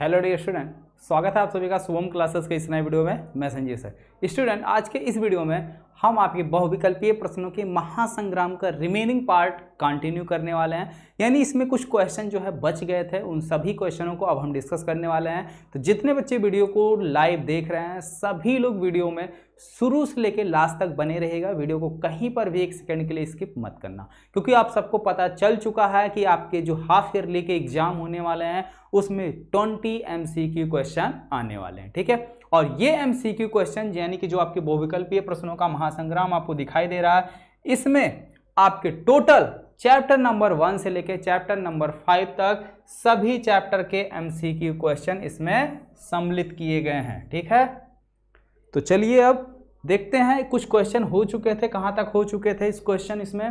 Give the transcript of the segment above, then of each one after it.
Hello day student स्वागत है आप सभी का शुभम क्लासेस के इस नए वीडियो में मैं संजय सर स्टूडेंट आज के इस वीडियो में हम आपके बहुविकल्पीय प्रश्नों के महासंग्राम का रिमेनिंग पार्ट कंटिन्यू करने वाले हैं यानी इसमें कुछ क्वेश्चन जो है बच गए थे उन सभी क्वेश्चनों को अब हम डिस्कस करने वाले हैं तो जितने बच्चे वीडियो को लाइव देख रहे हैं सभी लोग वीडियो में शुरू से लेकर लास्ट तक बने रहेगा वीडियो को कहीं पर भी एक सेकेंड के लिए स्किप मत करना क्योंकि आप सबको पता चल चुका है कि आपके जो हाफ ईयरली के एग्जाम होने वाले हैं उसमें ट्वेंटी एम क्वेश्चन आने वाले हैं ठीक है और ये एम क्वेश्चन यानी कि जो आपके बहुविकल्पीय प्रश्नों का महासंग्राम आपको दिखाई दे रहा है इसमें आपके टोटल चैप्टर नंबर वन से लेकर चैप्टर नंबर फाइव तक सभी चैप्टर के एमसीक्यू क्वेश्चन इसमें सम्मिलित किए गए हैं ठीक है तो चलिए अब देखते हैं कुछ क्वेश्चन हो चुके थे कहाँ तक हो चुके थे इस क्वेश्चन इसमें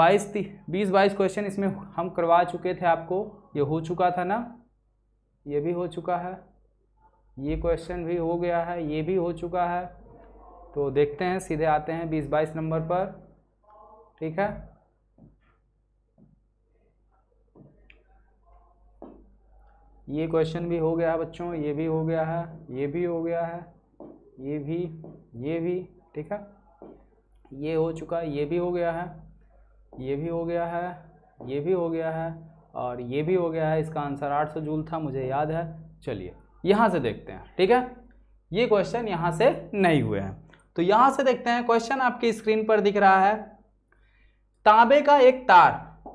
बाईस बीस बाईस क्वेश्चन इसमें हम करवा चुके थे आपको ये हो चुका था ना ये भी हो चुका है ये क्वेश्चन भी हो गया है ये भी हो चुका है तो देखते हैं सीधे आते हैं बीस बाईस नंबर पर ठीक है ये क्वेश्चन भी हो गया है बच्चों ये भी हो गया है ये भी हो गया है ये भी ये भी ठीक है ये हो चुका है ये भी हो गया है ये भी हो गया है ये भी हो गया है और ये भी हो गया है इसका आंसर 800 जूल था मुझे याद है चलिए यहाँ से देखते हैं ठीक है ये क्वेश्चन यहाँ से नहीं हुए हैं तो यहाँ से देखते हैं क्वेश्चन आपकी स्क्रीन पर दिख रहा है तांबे का एक तार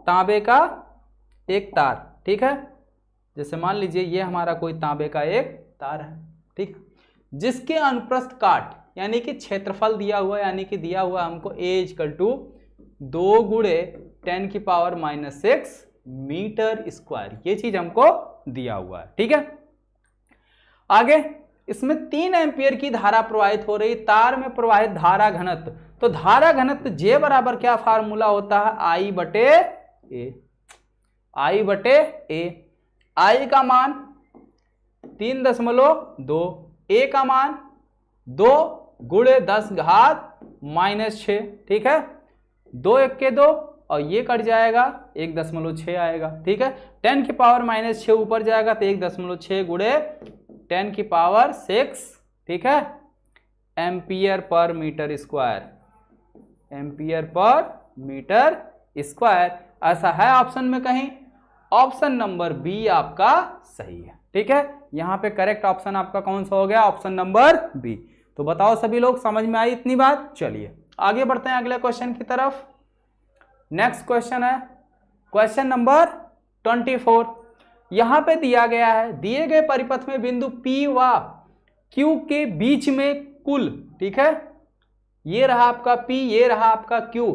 तांबे का एक तार ठीक है जैसे मान लीजिए ये हमारा कोई तांबे का एक तार है ठीक जिसके अनुप्रस्थ काट यानी कि क्षेत्रफल दिया हुआ यानी कि दिया हुआ हमको ए इजकल टू दो गुड़े टेन की power minus six metre square ये चीज हमको दिया हुआ है ठीक है आगे इसमें तीन एम्पियर की धारा प्रवाहित हो रही तार में प्रवाहित धारा घनत्व तो धारा घनत्व जे बराबर क्या फार्मूला होता है आई बटे ए आई बटे ए आई का मान तीन दशमलव दो ए का मान दो गुड़े दस घात माइनस छ ठीक है दो एक के दो और ये कट जाएगा एक दशमलव छः आएगा ठीक है टेन की पावर माइनस छः ऊपर जाएगा तो एक दशमलव छः गुड़े टेन की पावर सिक्स ठीक है ampere per metre square ampere per metre square ऐसा है ऑप्शन में कहीं ऑप्शन नंबर बी आपका सही है ठीक है यहाँ पे करेक्ट ऑप्शन आपका कौन सा हो गया ऑप्शन नंबर बी तो बताओ सभी लोग समझ में आई इतनी बात चलिए आगे बढ़ते हैं अगले क्वेश्चन की तरफ नेक्स्ट क्वेश्चन है क्वेश्चन नंबर ट्वेंटी फोर यहाँ पे दिया गया है दिए गए परिपथ में बिंदु P व Q के बीच में कुल ठीक है ये रहा आपका P ये रहा आपका Q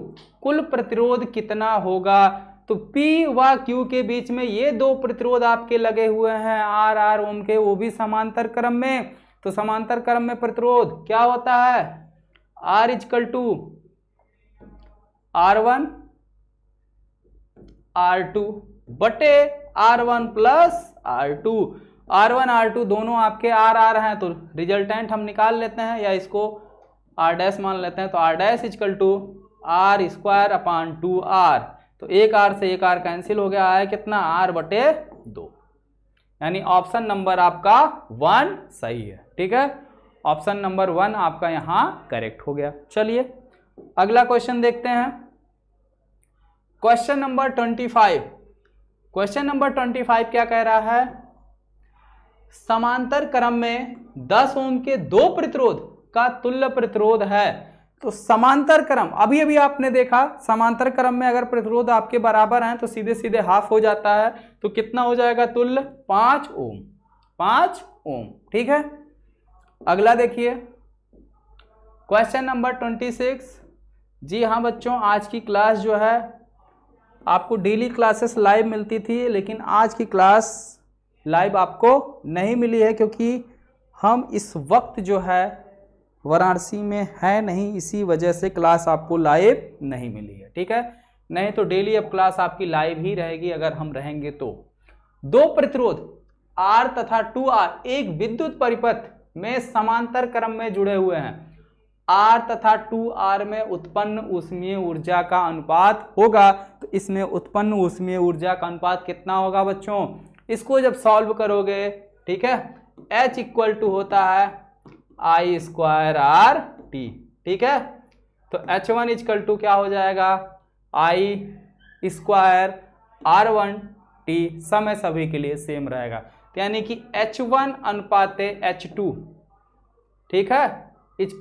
कुल प्रतिरोध कितना होगा तो P व Q के बीच में ये दो प्रतिरोध आपके लगे हुए हैं R R ओम के वो भी समांतर क्रम में तो समांतर क्रम में प्रतिरोध क्या होता है R is equal to R one R two बटे R one plus R two R one R two दोनों आपके आर आर हैं तो रिजल्टेंट हम निकाल लेते हैं या इसको आर डैश मान लेते हैं तो R dash is equal to R square upon two R तो एक आर से एक आर कैंसिल हो गया है कितना आर बटे दो यानी ऑप्शन नंबर आपका वन सही है ठीक है ऑप्शन नंबर वन आपका यहाँ करेक्ट हो गया चलिए अगला क्वेश्चन देखते हैं question number twenty five question number twenty five क्या कह रहा है समांतर क्रम में दस ओम के दो प्रतिरोध का तुल्य प्रतिरोध है तो समांतर क्रम अभी अभी आपने देखा समांतर क्रम में अगर प्रतिरोध आपके बराबर हैं तो सीधे सीधे हाफ हो जाता है तो कितना हो जाएगा तुल्य पांच ओम पांच ओम ठीक है अगला देखिए क्वेश्चन नंबर ट्वेंटी सिक्स जी हाँ बच्चों आज की क्लास जो है आपको डेली क्लासेस लाइव मिलती थी लेकिन आज की क्लास लाइव आपको नहीं मिली है क्योंकि हम इस वक्त जो है वाराणसी में है नहीं इसी वजह से क्लास आपको लाइव नहीं मिली है ठीक है नहीं तो डेली अब क्लास आपकी लाइव ही रहेगी अगर हम रहेंगे तो दो प्रतिरोध आर तथा टू आर एक विद्युत परिपथ में समांतर क्रम में जुड़े हुए हैं आर तथा टू आर में उत्पन्न उष्मीय ऊर्जा का अनुपात होगा तो इसमें उत्पन्न उष्मीय ऊर्जा का अनुपात कितना होगा बच्चों इसको जब सॉल्व करोगे ठीक है एच इक्वल टू होता है आई स्क्वायर आर टी ठीक है तो एच वन इजकल टू क्या हो जाएगा I square R one T समय सभी के लिए सेम रहेगा तो यानी कि एच वन अनुपात एच टू ठीक है इस,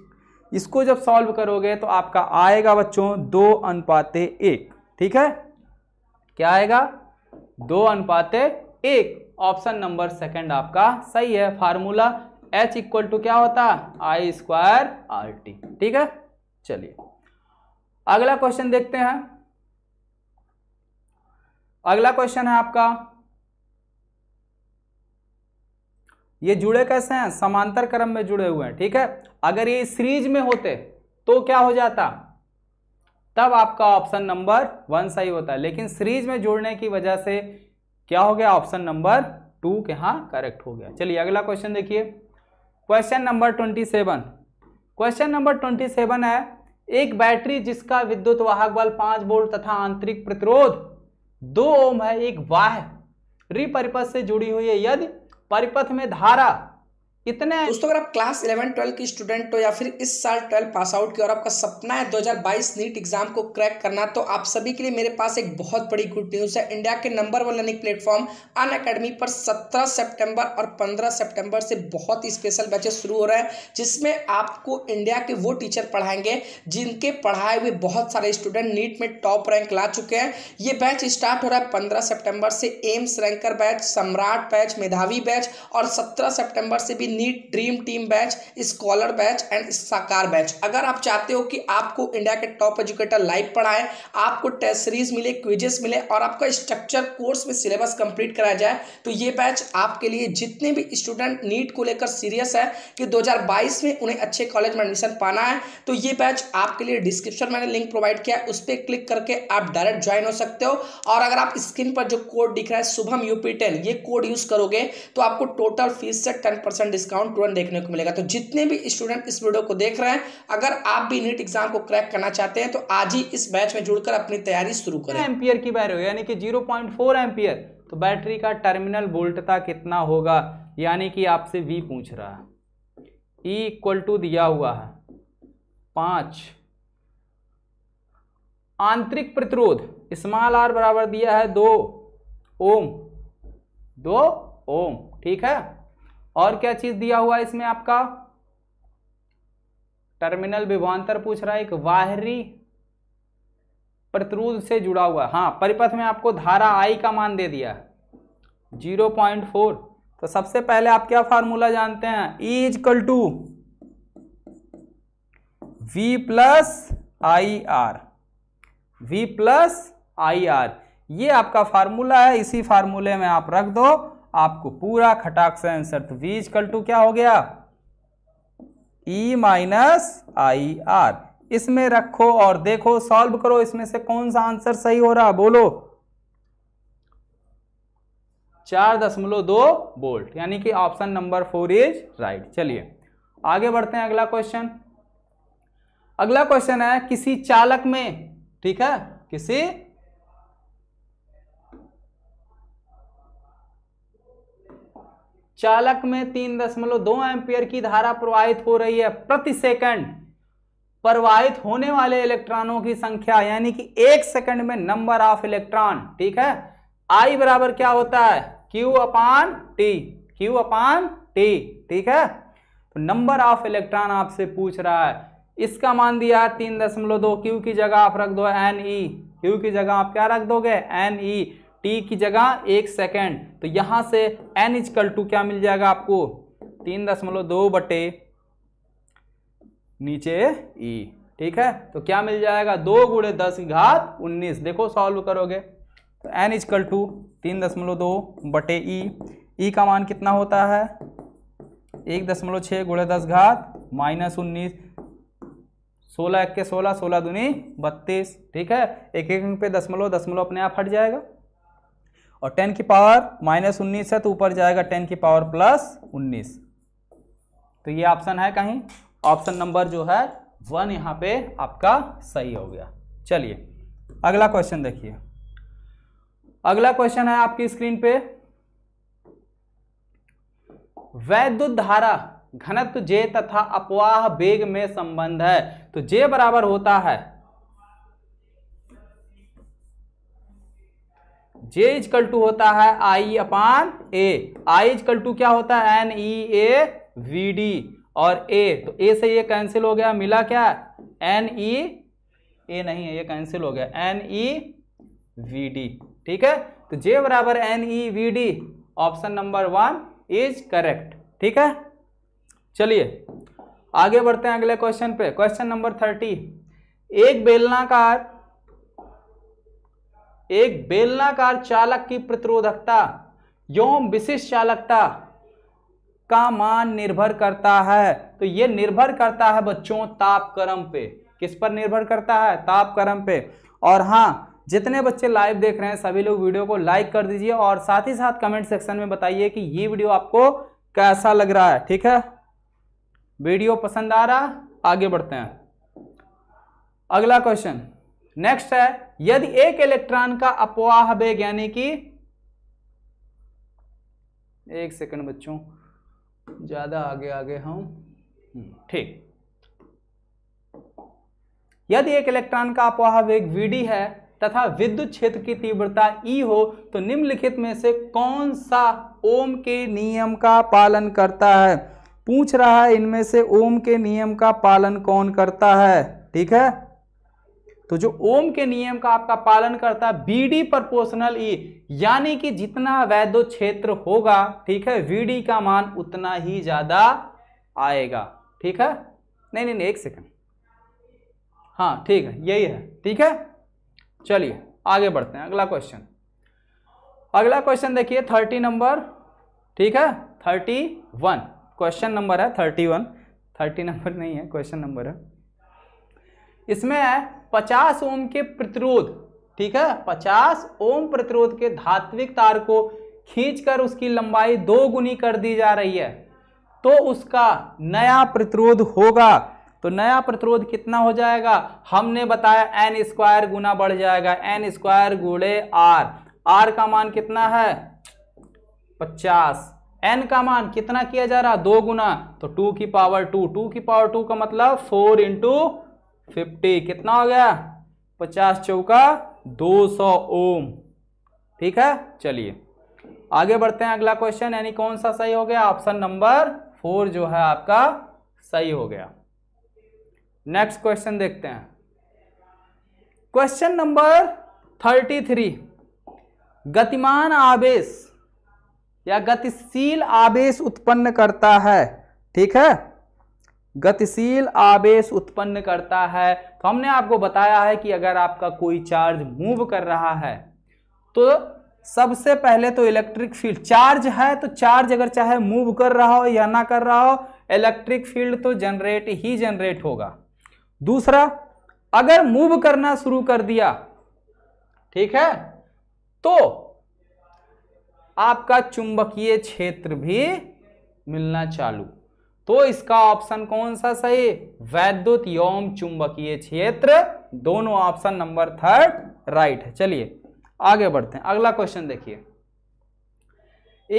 इसको जब सॉल्व करोगे तो आपका आएगा बच्चों दो अनुपात एक ठीक है क्या आएगा दो अनुपात एक ऑप्शन नंबर सेकंड आपका सही है फार्मूला एच इक्वल टू क्या होता आई स्क्वायर आर टी ठीक है चलिए अगला क्वेश्चन देखते हैं अगला क्वेश्चन है आपका ये जुड़े कैसे हैं समांतर क्रम में जुड़े हुए हैं ठीक है अगर ये सीरीज में होते तो क्या हो जाता तब आपका ऑप्शन नंबर वन सही होता है लेकिन सीरीज में जुड़ने की वजह से क्या हो गया ऑप्शन नंबर टू के यहां करेक्ट हो गया चलिए अगला क्वेश्चन देखिए question number twenty seven question number twenty seven है एक बैटरी जिसका विद्युत वाहक बल पांच वोल्ट तथा आंतरिक प्रतिरोध दो ओम है एक वाह रिपरिपथ से जुड़ी हुई है यदि परिपथ में धारा इतने दोस्तों तो अगर आप क्लास इलेवन ट्वेल्व की स्टूडेंट हो या फिर इस साल ट्वेल्व पास आउट की और आपका सपना है 2022 नीट एग्जाम को क्रैक करना तो आप सभी के लिए मेरे पास एक बहुत बड़ी गुड न्यूज़ है इंडिया के number one learning platform Unacademy पर 17 सितंबर और 15 सितंबर से बहुत ही स्पेशल बैचेस शुरू हो रहे हैं जिसमें आपको इंडिया के वो टीचर पढ़ाएंगे जिनके पढ़ाए हुए बहुत सारे स्टूडेंट नीट में टॉप रैंक ला चुके हैं ये बैच स्टार्ट हो रहा है पंद्रह सेप्टेम्बर से AIIMS ranker batch Samrat batch Medhavi batch और सत्रह सेप्टेम्बर से भी NEET dream team batch scholar batch and Sakar batch अगर आप चाहते हो कि आपको इंडिया के टॉप एजुकेटर लाइव पढ़ाए आपको टेस्ट सीरीज मिले क्विजेस मिले और आपका स्ट्रक्चर कोर्स में सिलेबस कंप्लीट कराया जाए तो ये बैच आपके लिए जितने भी स्टूडेंट नीट को लेकर सीरियस है कि 2022 में उन्हें अच्छे कॉलेज में एडमिशन पाना है तो ये बैच आपके लिए डिस्क्रिप्शन मैंने लिंक प्रोवाइड किया है उस पर क्लिक करके आप डायरेक्ट ज्वाइन हो सकते हो और अगर आप स्क्रीन पर जो कोड दिख रहा है शुभम यूपी टेन ये कोड यूज करोगे तो आपको टोटल फीस से टेन परसेंट डिस्काउंट तुरंत देखने को मिलेगा तो जितने भी स्टूडेंट इस वीडियो को देख रहे हैं अगर आप भी नीट एग्जाम को क्रैक करना चाहते हैं तो आज ही इस बैच में जुड़कर अपनी तैयारी शुरू करें एम्पियर की बैरो यानी कि जीरो पॉइंट फोर एम्पियर तो बैटरी का टर्मिनल वोल्टता कितना होगा यानी कि आपसे वी पूछ रहा है ई इक्वल टू दिया हुआ है पांच आंतरिक प्रतिरोध स्मॉल आर बराबर दिया है दो ओम दो ओम ठीक है और क्या चीज दिया हुआ है इसमें आपका टर्मिनल विभवांतर पूछ रहा है एक वाहरी प्रतिरोध से जुड़ा हुआ हाँ परिपथ में आपको धारा आई का मान दे दिया जीरो पॉइंट फोर तो सबसे पहले आप क्या फार्मूला जानते हैं is e is equal to V plus I R V plus I R ये आपका फार्मूला है इसी फार्मूले में आप रख दो आपको पूरा खटाक से आंसर तो वी इजकल टू क्या हो गया ई माइनस आई आर इसमें रखो और देखो सॉल्व करो इसमें से कौन सा आंसर सही हो रहा बोलो चार दशमलव दो बोल्ट यानी कि option number four is right चलिए आगे बढ़ते हैं अगला क्वेश्चन अगला क्वेश्चन है किसी चालक में ठीक है किसी चालक में तीन दशमलव दो एम्पियर की धारा प्रवाहित हो रही है प्रति सेकंड प्रवाहित होने वाले इलेक्ट्रॉनों की संख्या यानी कि एक सेकंड में नंबर ऑफ इलेक्ट्रॉन ठीक है आई बराबर क्या होता है Q upon T Q upon T ठीक है तो नंबर ऑफ इलेक्ट्रॉन आपसे पूछ रहा है इसका मान दिया है तीन दशमलव दो क्यू की जगह आप रख दो एन ई क्यू की जगह आप क्या रख दोगे एन ई e। टी की जगह एक सेकेंड तो यहाँ से एन इजकल टू क्या मिल जाएगा आपको तीन दशमलव दो बटे नीचे ई e, ठीक है तो क्या मिल जाएगा दो गुड़े दस घात उन्नीस देखो सॉल्व करोगे तो एन इजकल टू तीन दशमलव दो बटे ई e, ई e का मान कितना होता है एक दशमलव छः गुड़े दस घात माइनस उन्नीस सोलह इक्के सोलह सोलह दूनी बत्तीस ठीक है एक एक पे दशमलव दशमलव अपने आप हट जाएगा और टेन की पावर माइनस उन्नीस है तो ऊपर जाएगा टेन की पावर प्लस उन्नीस तो ये ऑप्शन है कहीं ऑप्शन नंबर जो है वन यहाँ पे आपका सही हो गया चलिए अगला क्वेश्चन देखिए अगला क्वेश्चन है आपकी स्क्रीन पे वैद्युत धारा घनत्व जे तथा अपवाह वेग में संबंध है तो जे बराबर होता है जे इजकल टू होता है आई अपान ए आई इजकल टू क्या होता है N E A V D और ए तो ए से ये कैंसिल हो गया मिला क्या एन ई ए नहीं है ये कैंसिल हो गया एन ई वी डी ठीक है तो जे बराबर N E V D option number one is correct ठीक है चलिए आगे बढ़ते हैं अगले क्वेश्चन पे क्वेश्चन नंबर थर्टी एक बेलनाकार एक बेलनाकार चालक की प्रतिरोधकता यौम विशिष्ट चालकता का मान निर्भर करता है तो ये निर्भर करता है बच्चों ताप पे किस पर निर्भर करता है ताप पे और हाँ जितने बच्चे लाइव देख रहे हैं सभी लोग वीडियो को लाइक कर दीजिए और साथ ही साथ कमेंट सेक्शन में बताइए कि ये वीडियो आपको कैसा लग रहा है ठीक है वीडियो पसंद आ रहा आगे बढ़ते हैं अगला क्वेश्चन नेक्स्ट है यदि एक इलेक्ट्रॉन का अपवाह वेग यानी कि एक सेकंड बच्चों ज्यादा आगे आगे हम हम्म, ठीक यदि एक इलेक्ट्रॉन का अपवाह वेग वीडी है तथा विद्युत क्षेत्र की तीव्रता ई e हो तो निम्नलिखित में से कौन सा ओम के नियम का पालन करता है पूछ रहा है इनमें से ओम के नियम का पालन कौन करता है ठीक है तो जो ओम के नियम का आपका पालन करता है बी डी प्रपोर्शनल ई यानी कि जितना वैद्य क्षेत्र होगा ठीक है वीडी का मान उतना ही ज्यादा आएगा ठीक है नहीं नहीं नहीं एक सेकंड हाँ ठीक है यही है ठीक है चलिए आगे बढ़ते हैं अगला क्वेश्चन अगला क्वेश्चन देखिए थर्टी नंबर ठीक है थर्टी वन क्वेश्चन नंबर है थर्टी वन थर्टी नंबर नहीं है क्वेश्चन नंबर है इसमें है पचास ओम के प्रतिरोध ठीक है पचास ओम प्रतिरोध के धात्विक तार को खींचकर उसकी लंबाई दो गुनी कर दी जा रही है तो उसका नया प्रतिरोध होगा तो नया प्रतिरोध कितना हो जाएगा हमने बताया एन स्क्वायर गुना बढ़ जाएगा एन स्क्वायर गुड़े आर आर का मान कितना है पचास एन का मान कितना किया जा रहा दो गुना तो टू की पावर टू टू की पावर टू का मतलब फोर इंटू फिफ्टी कितना हो गया पचास चौका दो सौ ओम ठीक है चलिए आगे बढ़ते हैं अगला क्वेश्चन यानी कौन सा सही हो गया ऑप्शन नंबर फोर जो है आपका सही हो गया नेक्स्ट क्वेश्चन देखते हैं क्वेश्चन नंबर थर्टी थ्री गतिमान आवेश या गतिशील आवेश उत्पन्न करता है ठीक है गतिशील आवेश उत्पन्न करता है तो हमने आपको बताया है कि अगर आपका कोई चार्ज मूव कर रहा है तो सबसे पहले तो इलेक्ट्रिक फील्ड चार्ज है तो चार्ज अगर चाहे मूव कर रहा हो या ना कर रहा हो इलेक्ट्रिक फील्ड तो जनरेट ही जनरेट होगा दूसरा अगर मूव करना शुरू कर दिया ठीक है तो आपका चुंबकीय क्षेत्र भी मिलना चालू तो इसका ऑप्शन कौन सा सही वैद्युत यौम चुंबकीय क्षेत्र दोनों ऑप्शन नंबर थर्ड राइट है चलिए आगे बढ़ते हैं अगला क्वेश्चन देखिए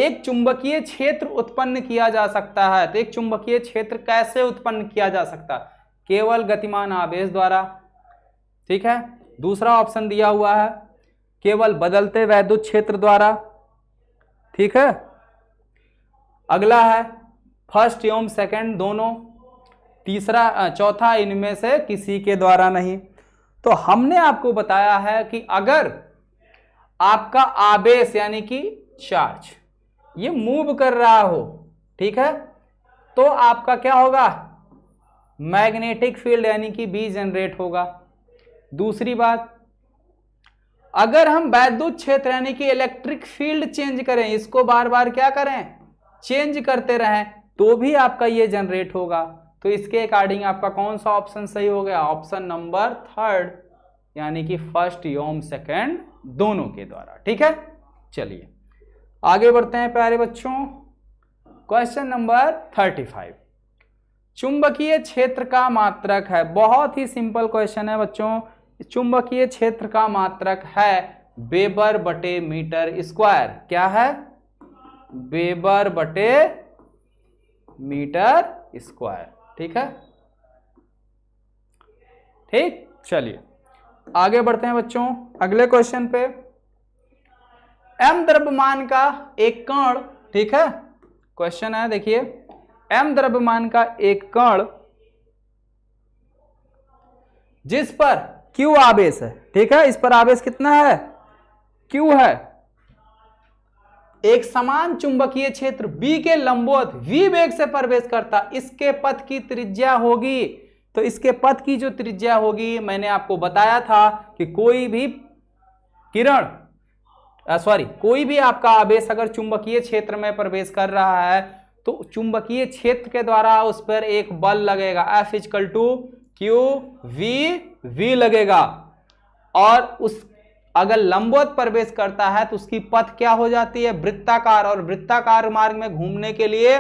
एक चुंबकीय क्षेत्र उत्पन्न किया जा सकता है तो एक चुंबकीय क्षेत्र कैसे उत्पन्न किया जा सकता केवल गतिमान आवेश द्वारा ठीक है दूसरा ऑप्शन दिया हुआ है केवल बदलते वैद्युत क्षेत्र द्वारा ठीक है अगला है फर्स्ट एवं सेकंड दोनों तीसरा चौथा इनमें से किसी के द्वारा नहीं तो हमने आपको बताया है कि अगर आपका आवेश यानी कि चार्ज ये मूव कर रहा हो ठीक है तो आपका क्या होगा मैग्नेटिक फील्ड यानी कि बी जनरेट होगा दूसरी बात अगर हम वैद्युत क्षेत्र यानी कि इलेक्ट्रिक फील्ड चेंज करें इसको बार बार क्या करें चेंज करते रहें तो भी आपका ये जनरेट होगा तो इसके अकॉर्डिंग आपका कौन सा ऑप्शन सही हो गया ऑप्शन नंबर थर्ड यानी कि फर्स्ट योम सेकेंड दोनों के द्वारा ठीक है चलिए आगे बढ़ते हैं प्यारे बच्चों क्वेश्चन नंबर थर्टी फाइव चुंबकीय क्षेत्र का मात्रक है बहुत ही सिंपल क्वेश्चन है बच्चों चुंबकीय क्षेत्र का मात्रक है बेबर बटे मीटर स्क्वायर क्या है बेबर बटे मीटर स्क्वायर ठीक है ठीक चलिए आगे बढ़ते हैं बच्चों अगले क्वेश्चन पे एम द्रव्यमान का एक कण ठीक है क्वेश्चन है देखिए एम द्रव्यमान का एक कण जिस पर क्यू आवेश है ठीक है इस पर आवेश कितना है क्यू है एक समान चुंबकीय क्षेत्र बी के लंबवत V वेग से प्रवेश करता इसके पथ की त्रिज्या होगी तो इसके पथ की जो त्रिज्या होगी मैंने आपको बताया था कि कोई भी किरण सॉरी कोई भी आपका आवेश अगर चुंबकीय क्षेत्र में प्रवेश कर रहा है तो चुंबकीय क्षेत्र के द्वारा उस पर एक बल लगेगा F is equal to Q V V लगेगा और उस अगर लंबवत प्रवेश करता है तो उसकी पथ क्या हो जाती है वृत्ताकार और वृत्ताकार मार्ग में घूमने के लिए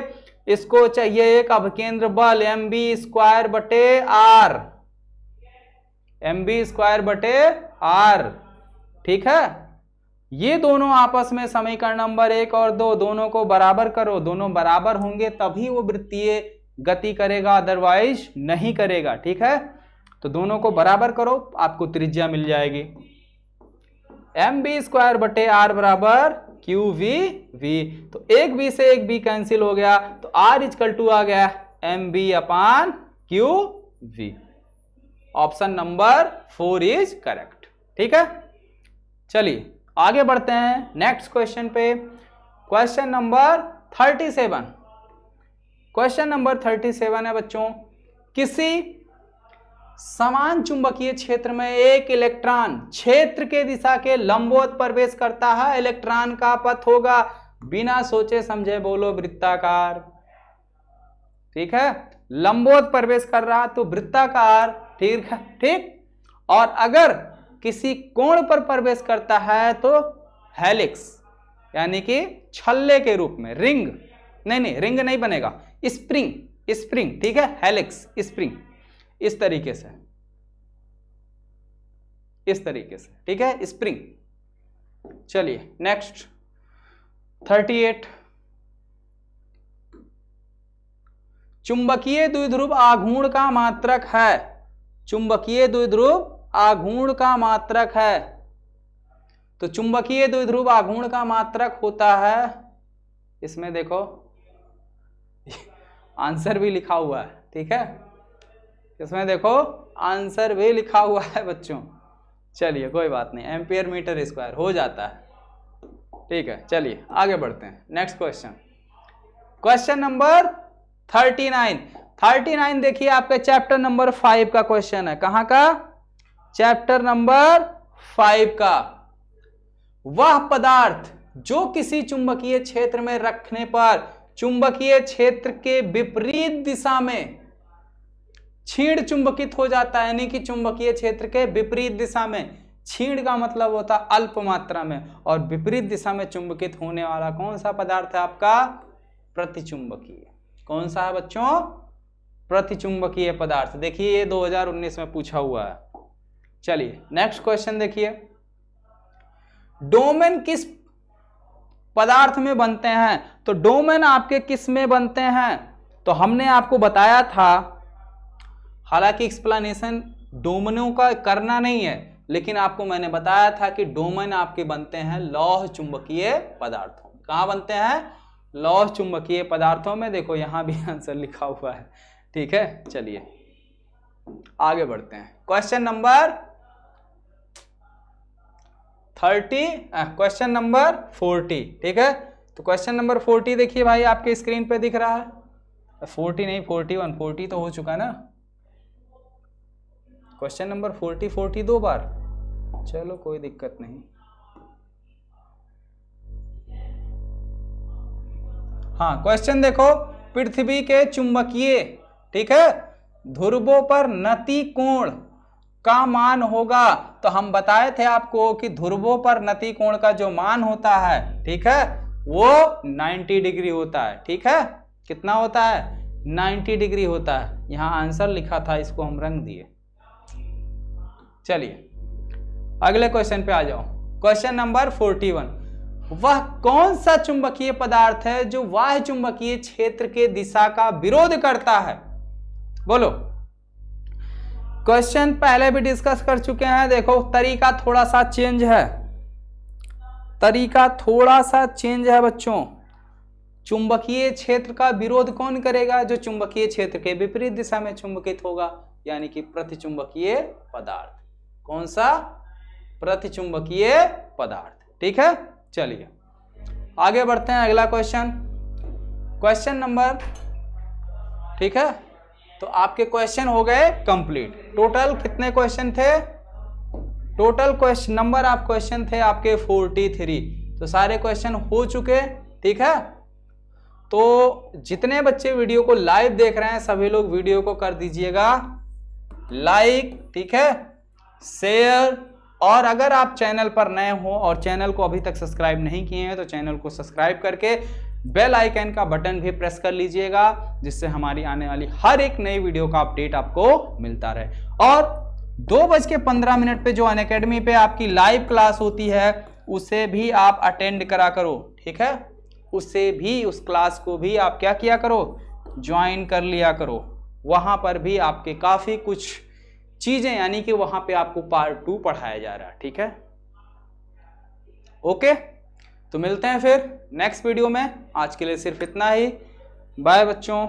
इसको चाहिए एक अभकेंद्र बल एम बी स्क्वायर बटे आर एम बी स्क्वायर बटे आर ठीक है ये दोनों आपस में समीकरण नंबर एक और दो दोनों को बराबर करो दोनों बराबर होंगे तभी वो वृत्तीय गति करेगा अदरवाइज नहीं करेगा ठीक है तो दोनों को बराबर करो आपको त्रिज्या मिल जाएगी एम बी स्क्वायर बटे आर बराबर क्यू वी वी तो एक बी से एक बी कैंसिल हो गया तो आर इजकल टू आ गया M B upon Q V option number four is correct ठीक है चलिए आगे बढ़ते हैं नेक्स्ट क्वेश्चन पे question number thirty seven question number thirty seven है बच्चों किसी समान चुंबकीय क्षेत्र में एक इलेक्ट्रॉन क्षेत्र के दिशा के लंबवत प्रवेश करता है इलेक्ट्रॉन का पथ होगा बिना सोचे समझे बोलो वृत्ताकार ठीक है लंबवत प्रवेश कर रहा तो वृत्ताकार ठीक है ठीक और अगर किसी कोण पर प्रवेश करता है तो हेलिक्स यानी कि छल्ले के रूप में रिंग नहीं नहीं रिंग नहीं बनेगा स्प्रिंग स्प्रिंग ठीक है हेलिक्स स्प्रिंग इस तरीके से इस तरीके से ठीक है स्प्रिंग चलिए नेक्स्ट थर्टी एट चुंबकीय द्विध्रुव आघूर्ण का मात्रक है चुंबकीय द्विध्रुव आघूर्ण का मात्रक है तो चुंबकीय द्विध्रुव आघूर्ण का मात्रक होता है इसमें देखो आंसर भी लिखा हुआ है ठीक है इसमें देखो आंसर भी लिखा हुआ है बच्चों चलिए कोई बात नहीं एम्पियर मीटर स्क्वायर हो जाता है ठीक है चलिए आगे बढ़ते हैं next question question number thirty nine thirty nine देखिए आपके चैप्टर नंबर फाइव का क्वेश्चन है कहाँ का चैप्टर नंबर फाइव का वह पदार्थ जो किसी चुंबकीय क्षेत्र में रखने पर चुंबकीय क्षेत्र के विपरीत दिशा में छीण चुंबकित हो जाता है यानी कि चुंबकीय क्षेत्र के विपरीत दिशा में छीण का मतलब होता है अल्प मात्रा में और विपरीत दिशा में चुंबकित होने वाला कौन सा पदार्थ है आपका प्रतिचुंबकीय कौन सा है बच्चों प्रतिचुंबकीय पदार्थ देखिए ये 2019 में पूछा हुआ है चलिए नेक्स्ट क्वेश्चन देखिए डोमेन किस पदार्थ में बनते हैं तो डोमेन आपके किस में बनते हैं तो हमने आपको बताया था हालांकि एक्सप्लेनेशन डोमनों का करना नहीं है लेकिन आपको मैंने बताया था कि डोमन आपके बनते हैं लौह चुंबकीय पदार्थों में कहाँ बनते हैं लौह चुंबकीय पदार्थों में देखो यहाँ भी आंसर लिखा हुआ है ठीक है चलिए आगे बढ़ते हैं question number thirty question number forty ठीक है तो क्वेश्चन नंबर फोर्टी देखिए भाई आपके स्क्रीन पे दिख रहा है फोर्टी नहीं फोर्टी वन फोर्टी तो हो चुका ना क्वेश्चन नंबर फोर्टी फोर्टी दो बार चलो कोई दिक्कत नहीं हाँ क्वेश्चन देखो पृथ्वी के चुंबकीय ठीक है ध्रुवों पर नति कोण का मान होगा तो हम बताए थे आपको कि ध्रुवों पर नति कोण का जो मान होता है ठीक है वो 90 डिग्री होता है ठीक है कितना होता है 90 डिग्री होता है यहाँ आंसर लिखा था इसको हम रंग दिए चलिए अगले क्वेश्चन पे आ जाओ क्वेश्चन नंबर फोर्टी वन वह कौन सा चुंबकीय पदार्थ है जो वाह चुंबकीय क्षेत्र के दिशा का विरोध करता है बोलो क्वेश्चन पहले भी डिस्कस कर चुके हैं देखो तरीका थोड़ा सा चेंज है तरीका थोड़ा सा चेंज है बच्चों चुंबकीय क्षेत्र का विरोध कौन करेगा जो चुंबकीय क्षेत्र के विपरीत दिशा में चुंबकित होगा यानी कि प्रतिचुंबकीय पदार्थ कौन सा प्रतिचुंबकीय पदार्थ ठीक है चलिए आगे बढ़ते हैं अगला क्वेश्चन क्वेश्चन नंबर ठीक है तो आपके क्वेश्चन हो गए कंप्लीट टोटल कितने क्वेश्चन थे टोटल क्वेश्चन नंबर आप क्वेश्चन थे आपके फोर्टी थ्री तो सारे क्वेश्चन हो चुके ठीक है तो जितने बच्चे वीडियो को लाइव देख रहे हैं सभी लोग वीडियो को कर दीजिएगा लाइक ठीक है शेयर और अगर आप चैनल पर नए हो और चैनल को अभी तक सब्सक्राइब नहीं किए हैं तो चैनल को सब्सक्राइब करके बेल आइकन का बटन भी प्रेस कर लीजिएगा जिससे हमारी आने वाली हर एक नई वीडियो का अपडेट आपको मिलता रहे और दो बज के पंद्रह मिनट पे जो अन अकेडमी पे आपकी लाइव क्लास होती है उसे भी आप अटेंड करा करो ठीक है उसे भी उस क्लास को भी आप क्या किया करो ज्वाइन कर लिया करो वहाँ पर भी आपके काफ़ी कुछ चीजें यानी कि वहां पे आपको पार्ट टू पढ़ाया जा रहा है ठीक है ओके तो मिलते हैं फिर नेक्स्ट वीडियो में आज के लिए सिर्फ इतना ही बाय बच्चों